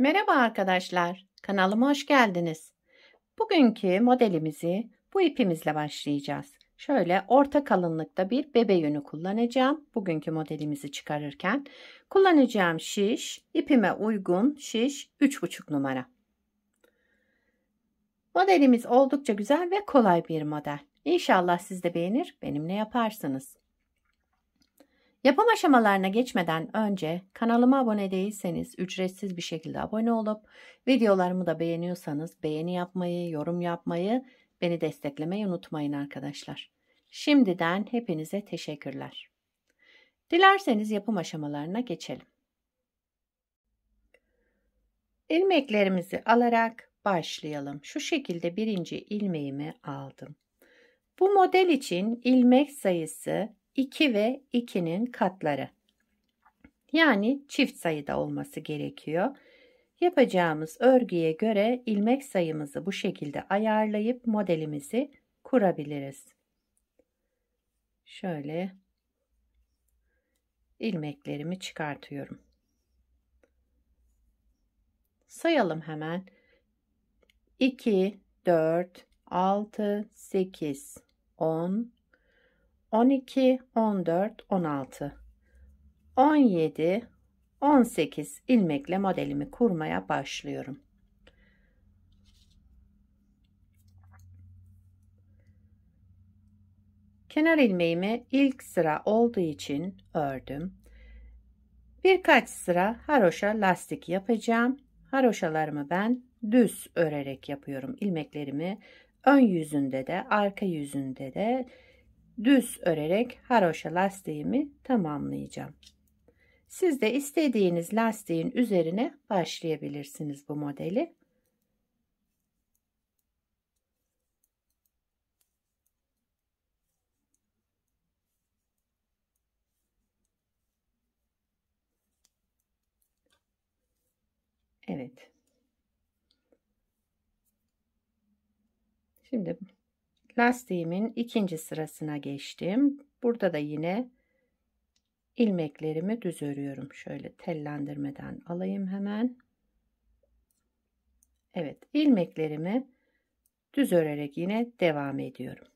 Merhaba arkadaşlar, kanalıma hoş geldiniz. Bugünkü modelimizi bu ipimizle başlayacağız. Şöyle orta kalınlıkta bir bebe yönü kullanacağım. Bugünkü modelimizi çıkarırken kullanacağım şiş, ipime uygun şiş 3,5 numara. Modelimiz oldukça güzel ve kolay bir model. İnşallah siz de beğenir, benimle yaparsınız. Yapım aşamalarına geçmeden önce kanalıma abone değilseniz ücretsiz bir şekilde abone olup videolarımı da beğeniyorsanız beğeni yapmayı, yorum yapmayı, beni desteklemeyi unutmayın arkadaşlar. Şimdiden hepinize teşekkürler. Dilerseniz yapım aşamalarına geçelim. İlmeklerimizi alarak başlayalım. Şu şekilde birinci ilmeğimi aldım. Bu model için ilmek sayısı 2 ve 2'nin katları. Yani çift sayıda olması gerekiyor. Yapacağımız örgüye göre ilmek sayımızı bu şekilde ayarlayıp modelimizi kurabiliriz. Şöyle ilmeklerimi çıkartıyorum. Sayalım hemen. 2, 4, 6, 8, 10, 12, 14, 16, 17, 18 ilmekle modelimi kurmaya başlıyorum. Kenar ilmeğimi ilk sıra olduğu için ördüm. Birkaç sıra haroşa lastik yapacağım. Haroşalarımı ben düz örerek yapıyorum ilmeklerimi. Ön yüzünde de arka yüzünde de düz örerek haroşa lastiğimi tamamlayacağım. Siz de istediğiniz lastiğin üzerine başlayabilirsiniz bu modeli. Evet. Şimdi lastiğimin ikinci sırasına geçtim. Burada da yine ilmeklerimi düz örüyorum. Şöyle tellendirmeden alayım hemen. Evet, ilmeklerimi düz örerek yine devam ediyorum.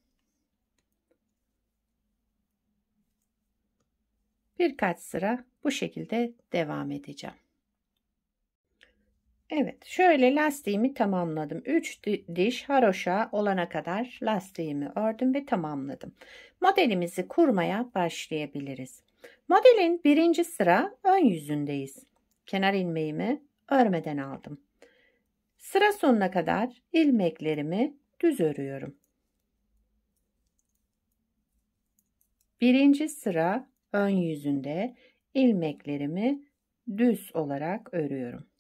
Birkaç sıra bu şekilde devam edeceğim. Evet şöyle lastiğimi tamamladım. 3 diş haroşa olana kadar lastiğimi ördüm ve tamamladım. Modelimizi kurmaya başlayabiliriz. Modelin birinci sıra ön yüzündeyiz. Kenar ilmeğimi örmeden aldım. Sıra sonuna kadar ilmeklerimi düz örüyorum. Birinci sıra ön yüzünde ilmeklerimi düz olarak örüyorum.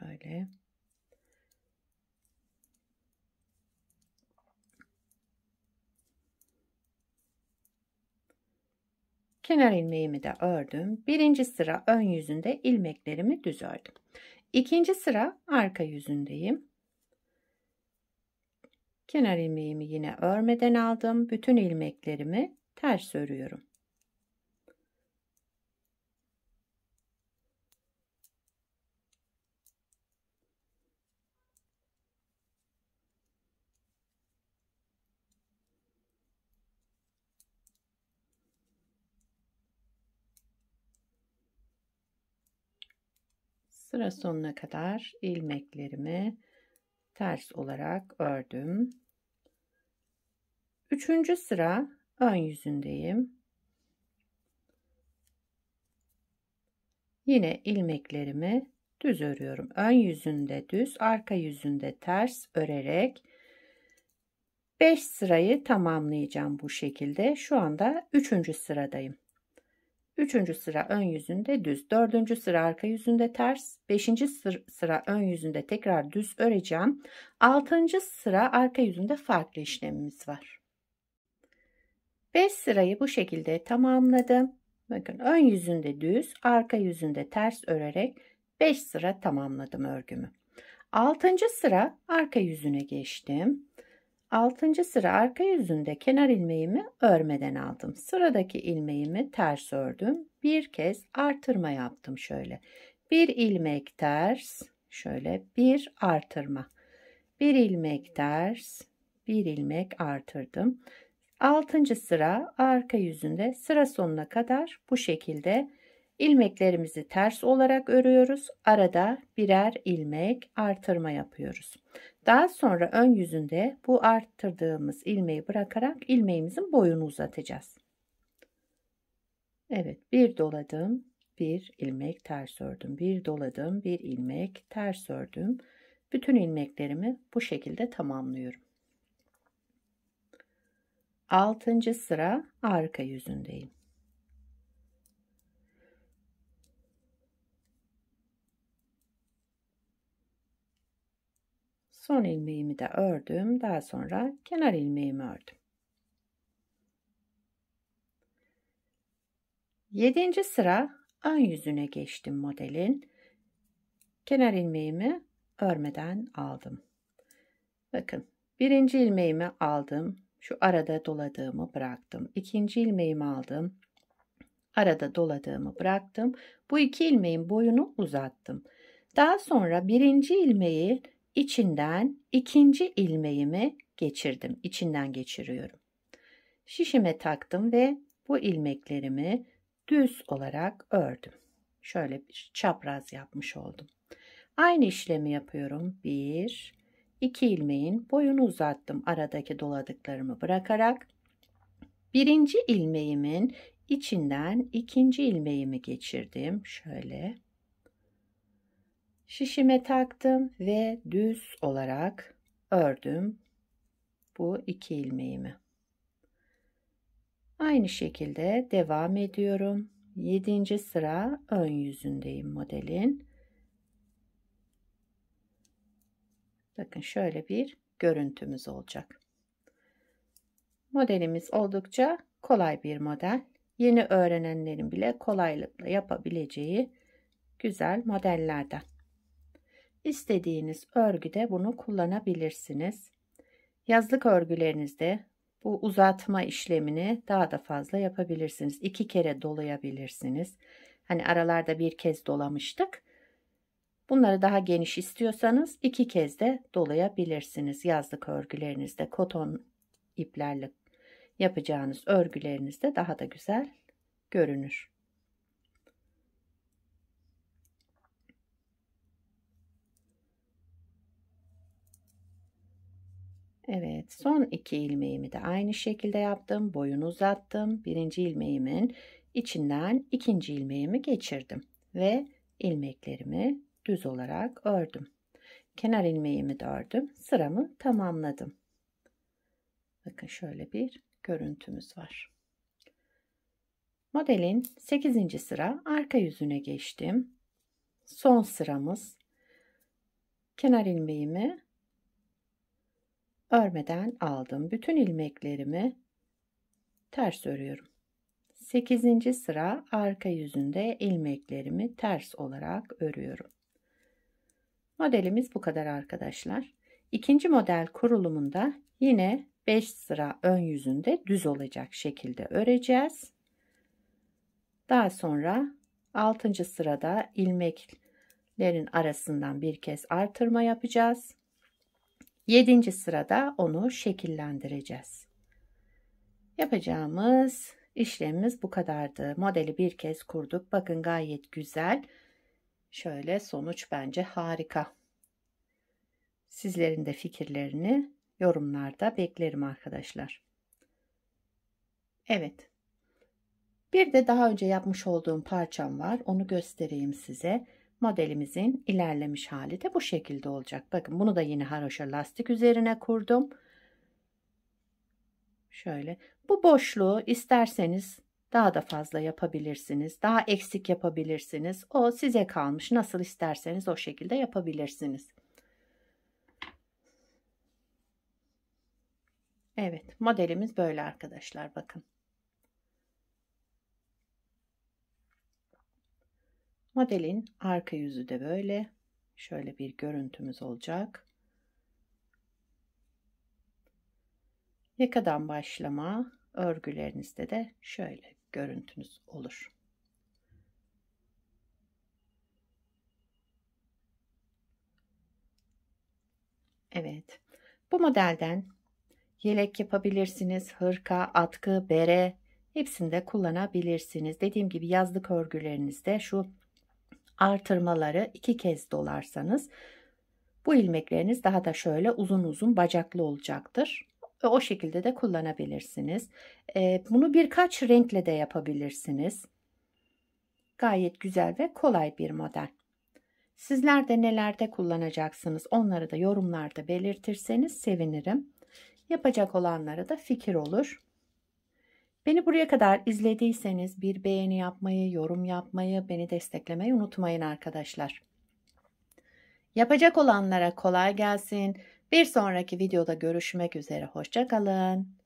Şöyle. Kenar ilmeğimi de ördüm. Birinci sıra ön yüzünde ilmeklerimi düz ördüm. İkinci sıra arka yüzündeyim. Kenar ilmeğimi yine örmeden aldım. Bütün ilmeklerimi ters örüyorum. sıra sonuna kadar ilmeklerimi ters olarak ördüm. Üçüncü sıra ön yüzündeyim. Yine ilmeklerimi düz örüyorum. Ön yüzünde düz, arka yüzünde ters örerek 5 sırayı tamamlayacağım bu şekilde. Şu anda 3. sıradayım. Üçüncü sıra ön yüzünde düz. Dördüncü sıra arka yüzünde ters. Beşinci sıra ön yüzünde tekrar düz öreceğim. Altıncı sıra arka yüzünde farklı işlemimiz var. Beş sırayı bu şekilde tamamladım. Bakın ön yüzünde düz, arka yüzünde ters örerek beş sıra tamamladım örgümü. Altıncı sıra arka yüzüne geçtim. 6. sıra arka yüzünde kenar ilmeğimi örmeden aldım. Sıradaki ilmeğimi ters ördüm. Bir kez artırma yaptım şöyle. Bir ilmek ters, şöyle bir artırma. Bir ilmek ters, bir ilmek artırdım. 6. sıra arka yüzünde sıra sonuna kadar bu şekilde ilmeklerimizi ters olarak örüyoruz. Arada birer ilmek artırma yapıyoruz. Daha sonra ön yüzünde bu arttırdığımız ilmeği bırakarak ilmeğimizin boyunu uzatacağız. Evet bir doladım bir ilmek ters ördüm bir doladım bir ilmek ters ördüm bütün ilmeklerimi bu şekilde tamamlıyorum Altıncı sıra arka yüzündeyim Son ilmeğimi de ördüm. Daha sonra kenar ilmeğimi ördüm. 7. sıra ön yüzüne geçtim modelin. Kenar ilmeğimi örmeden aldım. Bakın birinci ilmeğimi aldım. Şu arada doladığımı bıraktım. İkinci ilmeğimi aldım. Arada doladığımı bıraktım. Bu iki ilmeğin boyunu uzattım. Daha sonra birinci ilmeği içinden ikinci ilmeğimi geçirdim. İçinden geçiriyorum. Şişime taktım ve bu ilmeklerimi düz olarak ördüm. Şöyle bir çapraz yapmış oldum. Aynı işlemi yapıyorum. 1 2 ilmeğin boyunu uzattım aradaki doladıklarımı bırakarak. Birinci ilmeğimin içinden ikinci ilmeğimi geçirdim. Şöyle Şişime taktım ve düz olarak ördüm bu iki ilmeğimi. Aynı şekilde devam ediyorum. 7. sıra ön yüzündeyim modelin. Bakın şöyle bir görüntümüz olacak. Modelimiz oldukça kolay bir model. Yeni öğrenenlerin bile kolaylıkla yapabileceği güzel modellerden. İstediğiniz örgüde bunu kullanabilirsiniz. Yazlık örgülerinizde bu uzatma işlemini daha da fazla yapabilirsiniz. İki kere dolayabilirsiniz. Hani aralarda bir kez dolamıştık. Bunları daha geniş istiyorsanız iki kez de dolayabilirsiniz. Yazlık örgülerinizde koton iplerle yapacağınız örgülerinizde daha da güzel görünür. Evet son iki ilmeğimi de aynı şekilde yaptım. Boyunu uzattım. Birinci ilmeğimin içinden ikinci ilmeğimi geçirdim. Ve ilmeklerimi düz olarak ördüm. Kenar ilmeğimi de ördüm. Sıramı tamamladım. Bakın şöyle bir görüntümüz var. Modelin 8. sıra arka yüzüne geçtim. Son sıramız. Kenar ilmeğimi örmeden aldım. Bütün ilmeklerimi ters örüyorum. 8. sıra arka yüzünde ilmeklerimi ters olarak örüyorum. Modelimiz bu kadar arkadaşlar. İkinci model kurulumunda yine 5 sıra ön yüzünde düz olacak şekilde öreceğiz. Daha sonra 6. sırada ilmeklerin arasından bir kez artırma yapacağız. Yedinci sırada onu şekillendireceğiz. Yapacağımız işlemimiz bu kadardı. Modeli bir kez kurduk. Bakın gayet güzel. Şöyle sonuç bence harika. Sizlerin de fikirlerini yorumlarda beklerim arkadaşlar. Evet. Bir de daha önce yapmış olduğum parçam var. Onu göstereyim size modelimizin ilerlemiş hali de bu şekilde olacak. Bakın bunu da yine haroşa lastik üzerine kurdum. Şöyle bu boşluğu isterseniz daha da fazla yapabilirsiniz. Daha eksik yapabilirsiniz. O size kalmış. Nasıl isterseniz o şekilde yapabilirsiniz. Evet modelimiz böyle arkadaşlar bakın. Modelin arka yüzü de böyle. Şöyle bir görüntümüz olacak. Yakadan başlama örgülerinizde de şöyle görüntünüz olur. Evet. Bu modelden yelek yapabilirsiniz, hırka, atkı, bere hepsinde kullanabilirsiniz. Dediğim gibi yazlık örgülerinizde şu artırmaları iki kez dolarsanız bu ilmekleriniz daha da şöyle uzun uzun bacaklı olacaktır. O şekilde de kullanabilirsiniz. Ee, bunu birkaç renkle de yapabilirsiniz. Gayet güzel ve kolay bir model. Sizler de nelerde kullanacaksınız onları da yorumlarda belirtirseniz sevinirim. Yapacak olanlara da fikir olur. Beni buraya kadar izlediyseniz bir beğeni yapmayı, yorum yapmayı, beni desteklemeyi unutmayın arkadaşlar. Yapacak olanlara kolay gelsin. Bir sonraki videoda görüşmek üzere. Hoşçakalın.